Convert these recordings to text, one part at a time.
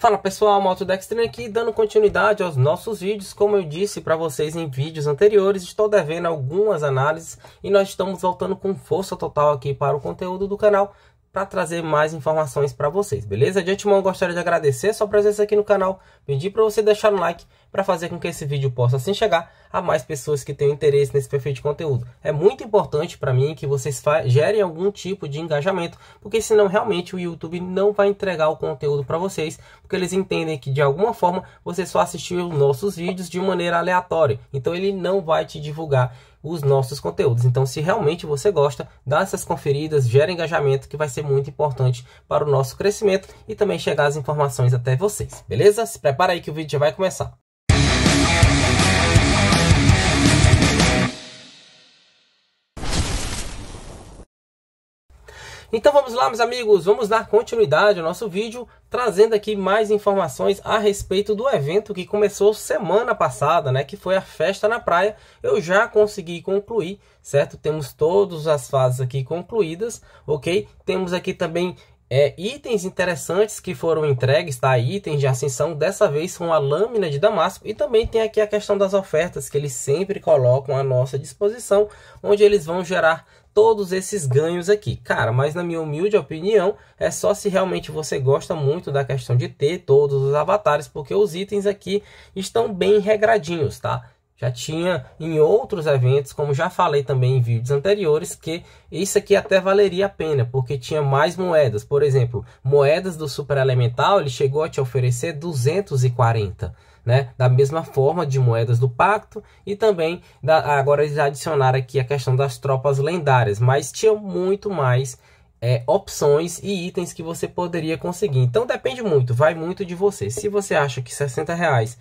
Fala pessoal, Motodextrin aqui, dando continuidade aos nossos vídeos. Como eu disse para vocês em vídeos anteriores, estou devendo algumas análises e nós estamos voltando com força total aqui para o conteúdo do canal para trazer mais informações para vocês, beleza? De antemão, gostaria de agradecer a sua presença aqui no canal, Pedi para você deixar um like para fazer com que esse vídeo possa assim chegar a mais pessoas que tenham interesse nesse perfil de conteúdo. É muito importante para mim que vocês gerem algum tipo de engajamento, porque senão realmente o YouTube não vai entregar o conteúdo para vocês, porque eles entendem que de alguma forma você só assistiu nossos vídeos de maneira aleatória, então ele não vai te divulgar os nossos conteúdos. Então, se realmente você gosta, dá essas conferidas, gera engajamento que vai ser muito importante para o nosso crescimento e também chegar as informações até vocês, beleza? Se prepara prepara aí que o vídeo já vai começar. Então vamos lá, meus amigos, vamos dar continuidade ao nosso vídeo, trazendo aqui mais informações a respeito do evento que começou semana passada, né, que foi a festa na praia. Eu já consegui concluir, certo? Temos todas as fases aqui concluídas, OK? Temos aqui também é, itens interessantes que foram entregues, tá? Itens de ascensão, dessa vez com a lâmina de Damasco. E também tem aqui a questão das ofertas que eles sempre colocam à nossa disposição, onde eles vão gerar todos esses ganhos aqui. Cara, mas na minha humilde opinião, é só se realmente você gosta muito da questão de ter todos os avatares, porque os itens aqui estão bem regradinhos, tá? Já tinha em outros eventos, como já falei também em vídeos anteriores, que isso aqui até valeria a pena, porque tinha mais moedas. Por exemplo, moedas do Super Elemental, ele chegou a te oferecer 240. Né? Da mesma forma de moedas do pacto e também da, agora eles adicionaram aqui a questão das tropas lendárias, mas tinha muito mais é, opções e itens que você poderia conseguir. Então depende muito, vai muito de você. Se você acha que 60 reais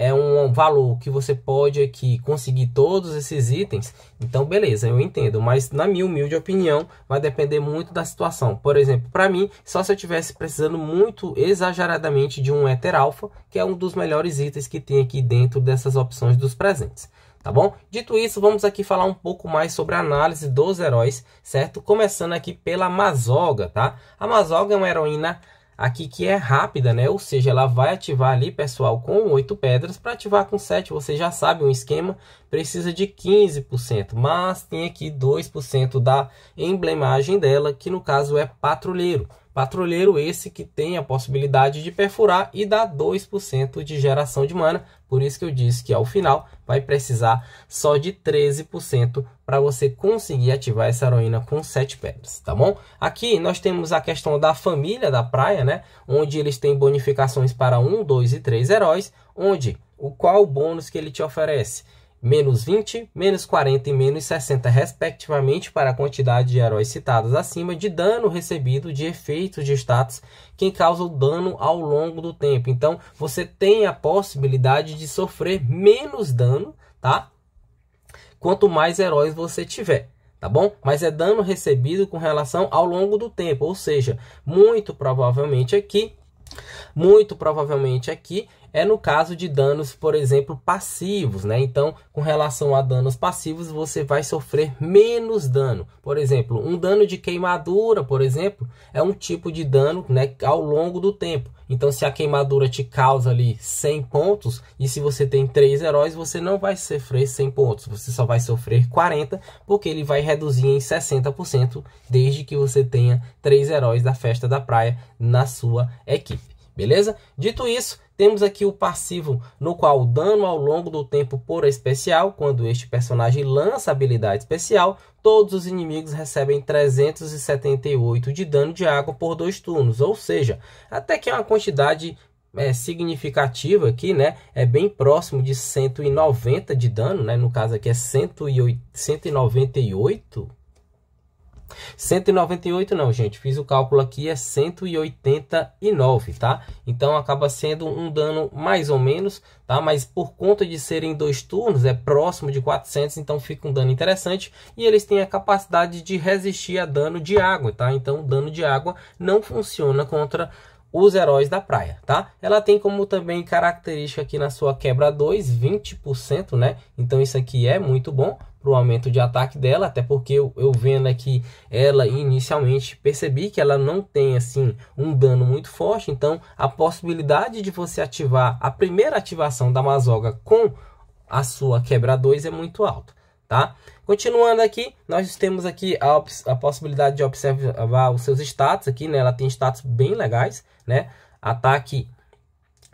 é um valor que você pode aqui conseguir todos esses itens, então beleza, eu entendo, mas na minha humilde opinião, vai depender muito da situação. Por exemplo, para mim, só se eu estivesse precisando muito exageradamente de um Ether Alpha, que é um dos melhores itens que tem aqui dentro dessas opções dos presentes tá bom? Dito isso, vamos aqui falar um pouco mais sobre a análise dos heróis, certo? Começando aqui pela Mazoga, tá? A Mazoga é uma heroína aqui que é rápida, né? Ou seja, ela vai ativar ali, pessoal, com 8 pedras. Para ativar com 7, você já sabe um esquema, precisa de 15%. Mas tem aqui 2% da emblemagem dela, que no caso é patrulheiro. Patrulheiro esse que tem a possibilidade de perfurar e dá 2% de geração de mana, por isso que eu disse que ao final vai precisar só de 13% para você conseguir ativar essa heroína com 7 pedras, tá bom? Aqui nós temos a questão da família da praia, né? Onde eles têm bonificações para 1, 2 e 3 heróis, onde o qual o bônus que ele te oferece? menos 20, menos 40 e menos 60, respectivamente, para a quantidade de heróis citados acima, de dano recebido de efeitos de status que causam dano ao longo do tempo. Então, você tem a possibilidade de sofrer menos dano, tá? Quanto mais heróis você tiver. Tá bom? Mas é dano recebido com relação ao longo do tempo, ou seja, muito provavelmente aqui muito provavelmente aqui é no caso de danos, por exemplo, passivos, né? Então, com relação a danos passivos, você vai sofrer menos dano. Por exemplo, um dano de queimadura, por exemplo, é um tipo de dano, né, ao longo do tempo. Então, se a queimadura te causa ali 100 pontos, e se você tem 3 heróis, você não vai sofrer 100 pontos, você só vai sofrer 40, porque ele vai reduzir em 60% desde que você tenha 3 heróis da festa da praia na sua equipe. Beleza? Dito isso, temos aqui o passivo no qual o dano ao longo do tempo por especial, quando este personagem lança a habilidade especial, todos os inimigos recebem 378 de dano de água por dois turnos, ou seja, até que é uma quantidade é, significativa aqui, né? É bem próximo de 190 de dano, né? No caso aqui é 108, 198, 198 não, gente, fiz o cálculo aqui, é 189, tá? Então acaba sendo um dano mais ou menos, tá? Mas por conta de serem dois turnos, é próximo de 400, então fica um dano interessante. E eles têm a capacidade de resistir a dano de água, tá? Então dano de água não funciona contra os heróis da praia, tá? Ela tem como também característica aqui na sua quebra 2, 20%, né? Então isso aqui é muito bom para o aumento de ataque dela, até porque eu, eu, vendo aqui é ela inicialmente percebi que ela não tem assim um dano muito forte, então a possibilidade de você ativar a primeira ativação da Mazoga com a sua quebra 2 é muito alta, tá? Continuando aqui, nós temos aqui a, a possibilidade de observar os seus status aqui, né? Ela tem status bem legais, né? Ataque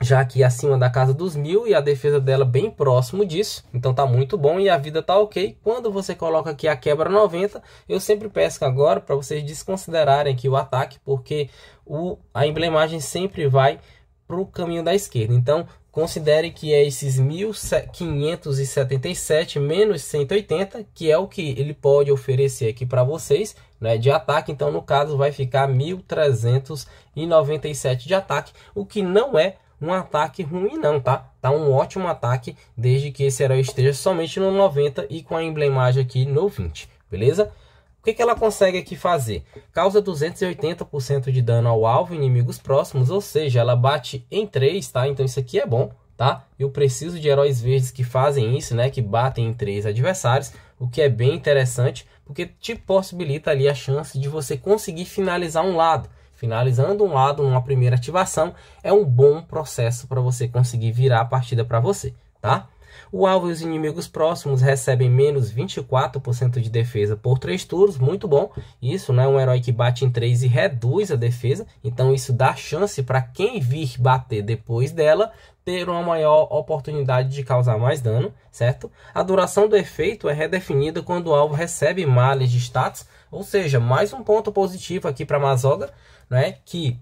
já aqui acima da casa dos mil e a defesa dela bem próximo disso, então tá muito bom e a vida tá ok. Quando você coloca aqui a quebra 90, eu sempre peço agora para vocês desconsiderarem aqui o ataque, porque o, a emblemagem sempre vai para o caminho da esquerda. Então considere que é esses 1577 menos 180, que é o que ele pode oferecer aqui para vocês, né, de ataque, então no caso vai ficar 1397 de ataque, o que não é um ataque ruim não, tá? Tá um ótimo ataque, desde que esse herói esteja somente no 90 e com a emblemagem aqui no 20, beleza? O que, que ela consegue aqui fazer? Causa 280% de dano ao alvo e inimigos próximos, ou seja, ela bate em 3, tá? Então isso aqui é bom, tá? Eu preciso de heróis verdes que fazem isso, né? Que batem em 3 adversários, o que é bem interessante, porque te possibilita ali a chance de você conseguir finalizar um lado finalizando um lado numa primeira ativação, é um bom processo para você conseguir virar a partida para você, tá? O alvo e os inimigos próximos recebem menos 24% de defesa por 3 turnos, muito bom. Isso, né? Um herói que bate em 3 e reduz a defesa, então isso dá chance para quem vir bater depois dela ter uma maior oportunidade de causar mais dano, certo? A duração do efeito é redefinida quando o alvo recebe males de status, ou seja, mais um ponto positivo aqui para a Mazoga, né, que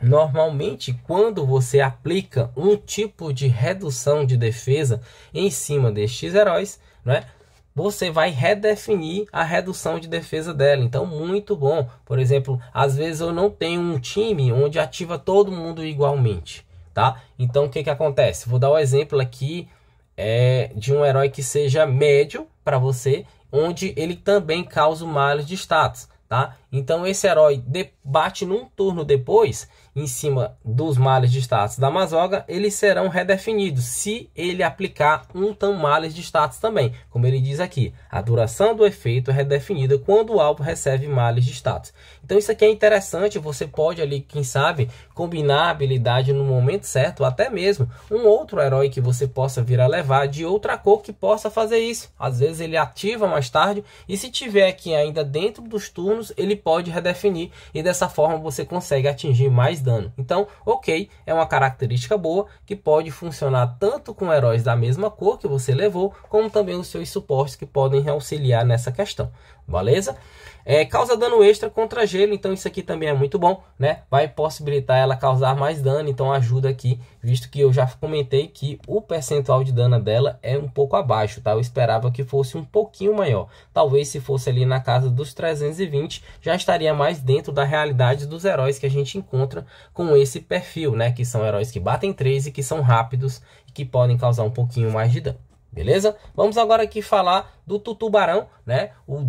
Normalmente, quando você aplica um tipo de redução de defesa em cima destes heróis, né, você vai redefinir a redução de defesa dela. Então, muito bom. Por exemplo, às vezes eu não tenho um time onde ativa todo mundo igualmente. Tá? Então, o que, que acontece? Vou dar o um exemplo aqui é, de um herói que seja médio para você, onde ele também causa males de status tá? Então esse herói bate num turno depois em cima dos males de status da Mazoga, eles serão redefinidos se ele aplicar um males de status também. Como ele diz aqui, a duração do efeito é redefinida quando o alvo recebe males de status. Então isso aqui é interessante, você pode ali, quem sabe, combinar a habilidade no momento certo, até mesmo um outro herói que você possa vir a levar de outra cor que possa fazer isso. Às vezes ele ativa mais tarde e se tiver aqui ainda dentro dos turnos, ele pode redefinir e dessa forma você consegue atingir mais dano. Então, ok, é uma característica boa que pode funcionar tanto com heróis da mesma cor que você levou, como também os seus suportes que podem auxiliar nessa questão beleza? É, causa dano extra contra gelo, então isso aqui também é muito bom, né? Vai possibilitar ela causar mais dano, então ajuda aqui, visto que eu já comentei que o percentual de dano dela é um pouco abaixo, tá? Eu esperava que fosse um pouquinho maior. Talvez se fosse ali na casa dos 320, já estaria mais dentro da realidade dos heróis que a gente encontra com esse perfil, né? Que são heróis que batem e que são rápidos e que podem causar um pouquinho mais de dano. Beleza? Vamos agora aqui falar do tutubarão, né? O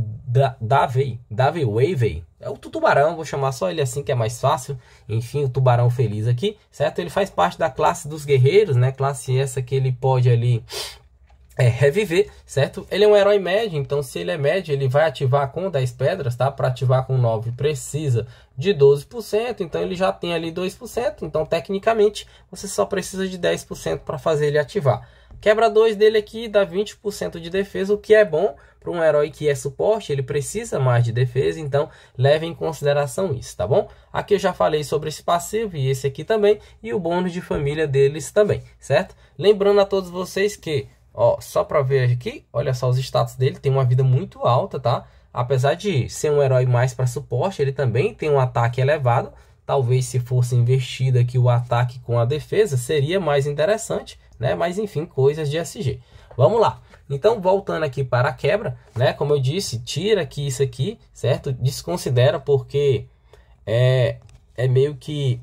Davey, Davey Wavey. É o tutubarão, vou chamar só ele assim que é mais fácil. Enfim, o tubarão feliz aqui, certo? Ele faz parte da classe dos guerreiros, né? Classe essa que ele pode ali é, reviver, certo? Ele é um herói médio, então se ele é médio, ele vai ativar com 10 pedras, tá? Para ativar com 9 precisa de 12%, então ele já tem ali 2%, então tecnicamente você só precisa de 10% para fazer ele ativar. Quebra 2 dele aqui dá 20% de defesa, o que é bom para um herói que é suporte, ele precisa mais de defesa, então leve em consideração isso, tá bom? Aqui eu já falei sobre esse passivo e esse aqui também, e o bônus de família deles também, certo? Lembrando a todos vocês que, ó, só para ver aqui, olha só os status dele, tem uma vida muito alta, tá? Apesar de ser um herói mais para suporte, ele também tem um ataque elevado, talvez se fosse investido aqui o ataque com a defesa, seria mais interessante, né? Mas enfim, coisas de SG. Vamos lá. Então, voltando aqui para a quebra, né? Como eu disse, tira aqui isso aqui, certo? Desconsidera porque é, é meio que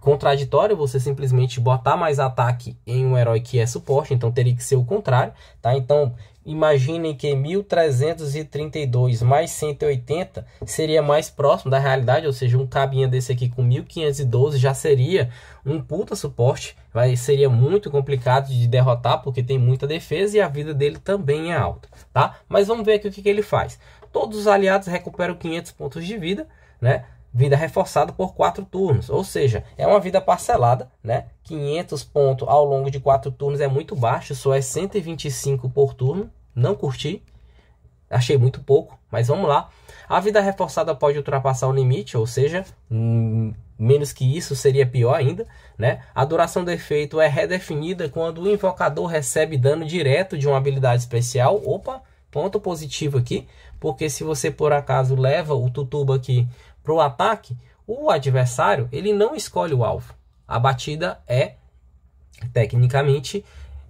contraditório você simplesmente botar mais ataque em um herói que é suporte, então teria que ser o contrário, tá? Então, imaginem que 1332 mais 180 seria mais próximo da realidade, ou seja, um cabinha desse aqui com 1512 já seria um puta suporte, vai seria muito complicado de derrotar porque tem muita defesa e a vida dele também é alta, tá? Mas vamos ver aqui o que, que ele faz. Todos os aliados recuperam 500 pontos de vida, né? vida reforçada por quatro turnos, ou seja, é uma vida parcelada, né? 500 pontos ao longo de quatro turnos é muito baixo, só é 125 por turno, não curti, achei muito pouco, mas vamos lá. A vida reforçada pode ultrapassar o limite, ou seja, hum, menos que isso seria pior ainda, né? A duração do efeito é redefinida quando o invocador recebe dano direto de uma habilidade especial. Opa, ponto positivo aqui, porque se você por acaso leva o Tutuba aqui para o ataque, o adversário ele não escolhe o alvo. A batida é tecnicamente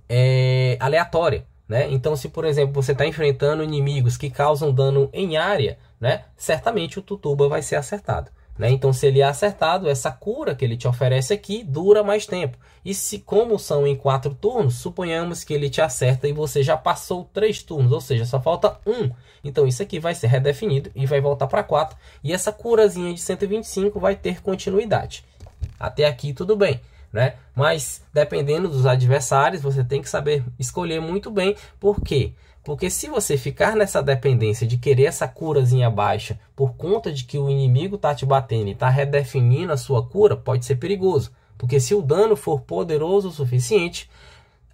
é, aleatória. Né? Então, se por exemplo você está enfrentando inimigos que causam dano em área, né? certamente o Tutuba vai ser acertado. Né? Então, se ele é acertado, essa cura que ele te oferece aqui dura mais tempo. E se, como são em quatro turnos, suponhamos que ele te acerta e você já passou três turnos, ou seja, só falta um. Então, isso aqui vai ser redefinido e vai voltar para quatro. E essa curazinha de 125 vai ter continuidade. Até aqui, tudo bem né? Mas dependendo dos adversários, você tem que saber escolher muito bem por quê? Porque se você ficar nessa dependência de querer essa curazinha baixa por conta de que o inimigo tá te batendo e tá redefinindo a sua cura, pode ser perigoso. Porque se o dano for poderoso o suficiente,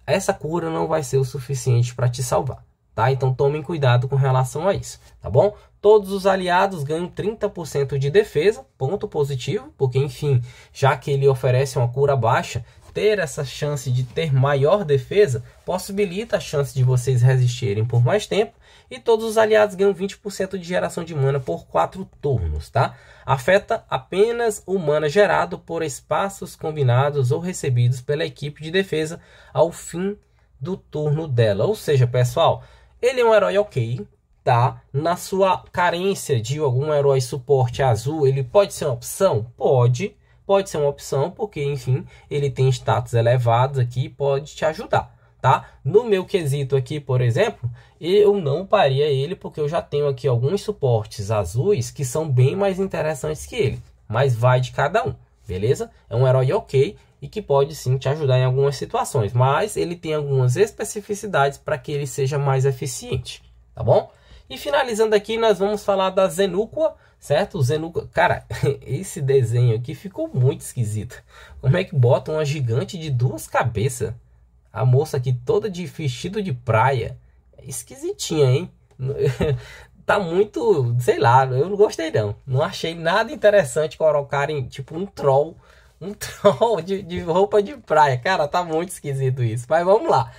essa cura não vai ser o suficiente para te salvar, tá? Então tomem cuidado com relação a isso, tá bom? Todos os aliados ganham 30% de defesa, ponto positivo, porque enfim, já que ele oferece uma cura baixa, ter essa chance de ter maior defesa possibilita a chance de vocês resistirem por mais tempo e todos os aliados ganham 20% de geração de mana por 4 turnos, tá? Afeta apenas o mana gerado por espaços combinados ou recebidos pela equipe de defesa ao fim do turno dela. Ou seja, pessoal, ele é um herói ok, tá? Na sua carência de algum herói suporte azul, ele pode ser uma opção? Pode, pode ser uma opção, porque enfim, ele tem status elevados aqui pode te ajudar, tá? No meu quesito aqui, por exemplo, eu não paria ele porque eu já tenho aqui alguns suportes azuis que são bem mais interessantes que ele, mas vai de cada um, beleza? É um herói ok e que pode sim te ajudar em algumas situações, mas ele tem algumas especificidades para que ele seja mais eficiente, tá bom? E finalizando aqui, nós vamos falar da Zenúqua, certo? O Zenúqua, cara, esse desenho aqui ficou muito esquisito. Como é que bota uma gigante de duas cabeças? A moça aqui toda de vestido de praia. É esquisitinha, hein? tá muito, sei lá, eu não gostei não. Não achei nada interessante colocarem, tipo, um troll um troll de, de, roupa de praia. Cara, tá muito esquisito isso. Mas vamos lá.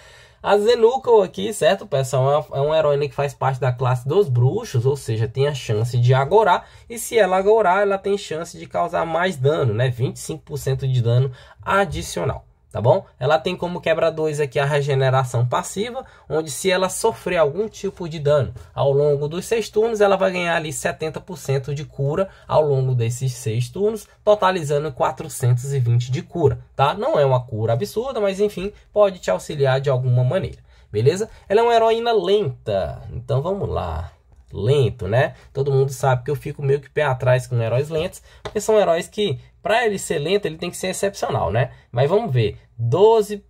A Zeluco aqui, certo, pessoal? É um é heroína que faz parte da classe dos bruxos, ou seja, tem a chance de agorar. E se ela agorar, ela tem chance de causar mais dano, né? 25% de dano adicional tá bom? Ela tem como quebra 2 aqui a regeneração passiva, onde se ela sofrer algum tipo de dano ao longo dos seis turnos, ela vai ganhar ali 70% de cura ao longo desses seis turnos, totalizando 420 de cura, tá? Não é uma cura absurda, mas enfim, pode te auxiliar de alguma maneira, beleza? Ela é uma heroína lenta, então vamos lá lento, né? Todo mundo sabe que eu fico meio que pé atrás com heróis lentos, porque são heróis que para ele ser lento, ele tem que ser excepcional, né? Mas vamos ver. 12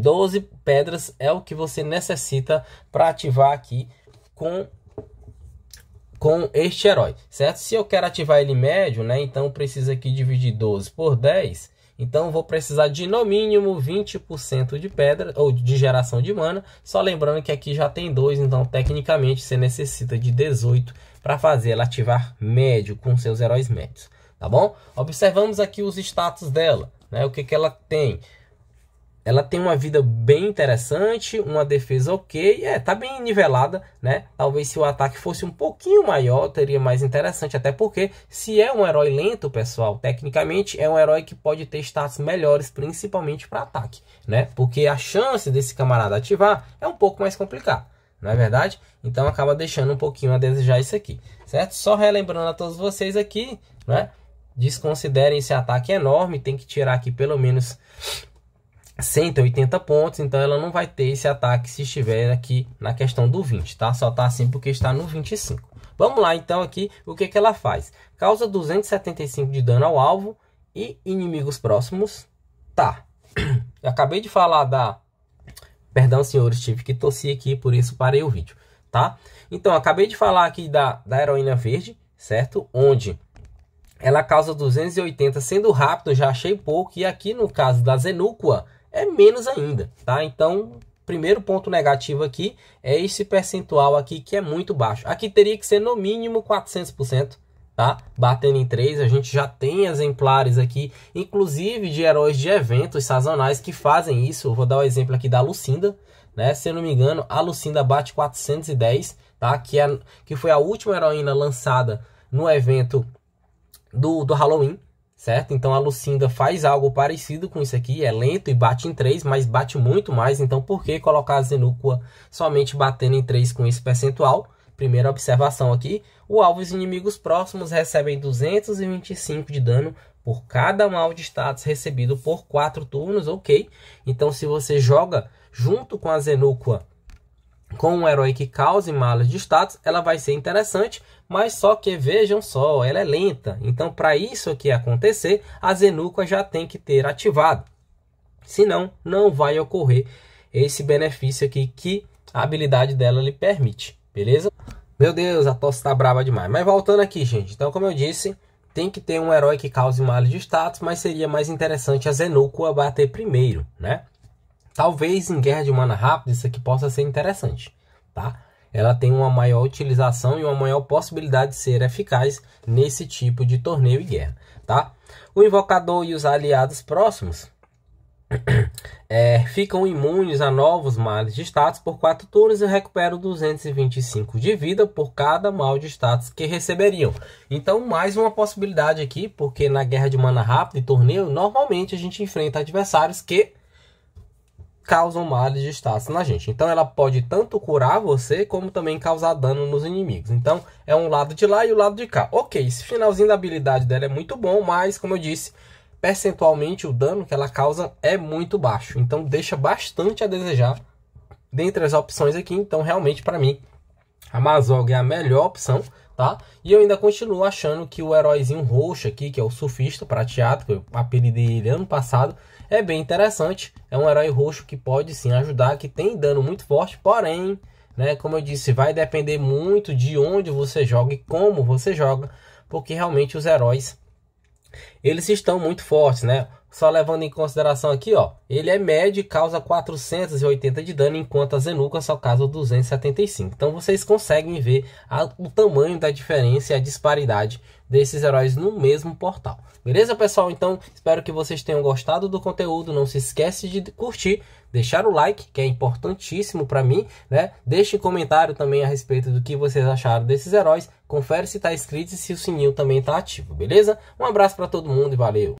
12 pedras é o que você necessita para ativar aqui com com este herói, certo? Se eu quero ativar ele médio, né? Então precisa aqui dividir 12 por 10. Então vou precisar de no mínimo 20% de pedra ou de geração de mana. Só lembrando que aqui já tem dois, então tecnicamente você necessita de 18 para fazer ela ativar médio com seus heróis médios tá bom? Observamos aqui os status dela, né? O que, que ela tem? Ela tem uma vida bem interessante, uma defesa ok, é, tá bem nivelada, né? Talvez se o ataque fosse um pouquinho maior, teria mais interessante, até porque se é um herói lento, pessoal, tecnicamente é um herói que pode ter status melhores, principalmente para ataque, né? Porque a chance desse camarada ativar é um pouco mais complicada não é verdade? Então acaba deixando um pouquinho a desejar isso aqui, certo? Só relembrando a todos vocês aqui, né? desconsiderem esse ataque enorme, tem que tirar aqui pelo menos 180 pontos, então ela não vai ter esse ataque se estiver aqui na questão do 20, tá? Só tá assim porque está no 25. Vamos lá então aqui, o que, que ela faz? Causa 275 de dano ao alvo e inimigos próximos, tá? Eu acabei de falar da... Perdão, senhores, tive que tossir aqui, por isso parei o vídeo, tá? Então, acabei de falar aqui da, da heroína verde, certo? Onde ela causa 280, sendo rápido já achei pouco, e aqui no caso da Zenúqua é menos ainda, tá? Então, primeiro ponto negativo aqui é esse percentual aqui que é muito baixo. Aqui teria que ser no mínimo 400%, tá? Batendo em 3, a gente já tem exemplares aqui, inclusive de heróis de eventos sazonais que fazem isso. Eu vou dar o um exemplo aqui da Lucinda, né? Se eu não me engano, a Lucinda bate 410, tá? Que, é, que foi a última heroína lançada no evento do, do Halloween, certo? Então a Lucinda faz algo parecido com isso aqui, é lento e bate em 3, mas bate muito mais, então por que colocar a Zenúqua somente batendo em 3 com esse percentual? Primeira observação aqui, o alvo e os inimigos próximos recebem 225 de dano por cada mal de status recebido por 4 turnos, ok? Então se você joga junto com a Zenúqua com um herói que cause malas de status, ela vai ser interessante, mas só que vejam só, ela é lenta. Então, para isso aqui acontecer, a Zenuka já tem que ter ativado. Senão, não vai ocorrer esse benefício aqui que a habilidade dela lhe permite, beleza? Meu Deus, a tosse tá brava demais. Mas voltando aqui, gente. Então, como eu disse, tem que ter um herói que cause malas de status, mas seria mais interessante a Zenuko bater primeiro, né? Talvez em guerra de mana rápida isso aqui possa ser interessante, tá? Ela tem uma maior utilização e uma maior possibilidade de ser eficaz nesse tipo de torneio e guerra, tá? O invocador e os aliados próximos é, ficam imunes a novos males de status por 4 turnos e recuperam 225 de vida por cada mal de status que receberiam. Então, mais uma possibilidade aqui, porque na guerra de mana rápida e torneio, normalmente a gente enfrenta adversários que causam males de status na gente. Então ela pode tanto curar você como também causar dano nos inimigos. Então é um lado de lá e o um lado de cá. Ok, esse finalzinho da habilidade dela é muito bom, mas como eu disse, percentualmente o dano que ela causa é muito baixo. Então deixa bastante a desejar dentre as opções aqui. Então realmente para mim a Mazog é a melhor opção. Tá? E eu ainda continuo achando que o heróizinho roxo aqui, que é o surfista prateado, que eu apelidei ele ano passado, é bem interessante. É um herói roxo que pode sim ajudar, que tem dano muito forte, porém, né, como eu disse, vai depender muito de onde você joga e como você joga, porque realmente os heróis eles estão muito fortes, né? Só levando em consideração aqui, ó, ele é médio e causa 480 de dano, enquanto a Zenuka só causa 275. Então vocês conseguem ver a, o tamanho da diferença e a disparidade desses heróis no mesmo portal. Beleza, pessoal? Então, espero que vocês tenham gostado do conteúdo. Não se esquece de curtir, deixar o like, que é importantíssimo para mim, né? Deixe um comentário também a respeito do que vocês acharam desses heróis. Confere se está inscrito e se o sininho também está ativo, beleza? Um abraço para todo mundo e valeu!